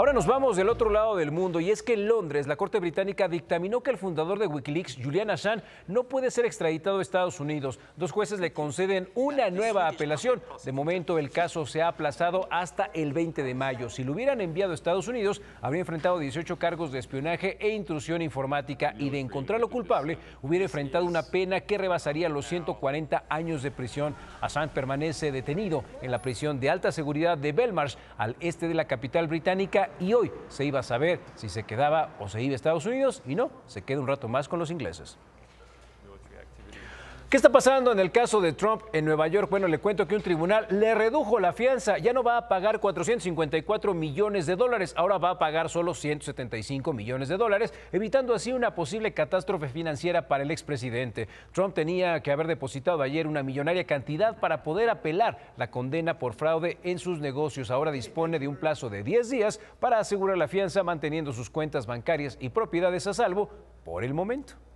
Ahora nos vamos del otro lado del mundo y es que en Londres la Corte Británica dictaminó que el fundador de Wikileaks, Julian Assange, no puede ser extraditado a Estados Unidos. Dos jueces le conceden una nueva apelación. De momento el caso se ha aplazado hasta el 20 de mayo. Si lo hubieran enviado a Estados Unidos, habría enfrentado 18 cargos de espionaje e intrusión informática y de encontrarlo culpable, hubiera enfrentado una pena que rebasaría los 140 años de prisión. Assange permanece detenido en la prisión de alta seguridad de Belmarsh, al este de la capital británica y hoy se iba a saber si se quedaba o se iba a Estados Unidos y no, se queda un rato más con los ingleses. ¿Qué está pasando en el caso de Trump en Nueva York? Bueno, le cuento que un tribunal le redujo la fianza. Ya no va a pagar 454 millones de dólares, ahora va a pagar solo 175 millones de dólares, evitando así una posible catástrofe financiera para el expresidente. Trump tenía que haber depositado ayer una millonaria cantidad para poder apelar la condena por fraude en sus negocios. Ahora dispone de un plazo de 10 días para asegurar la fianza manteniendo sus cuentas bancarias y propiedades a salvo por el momento.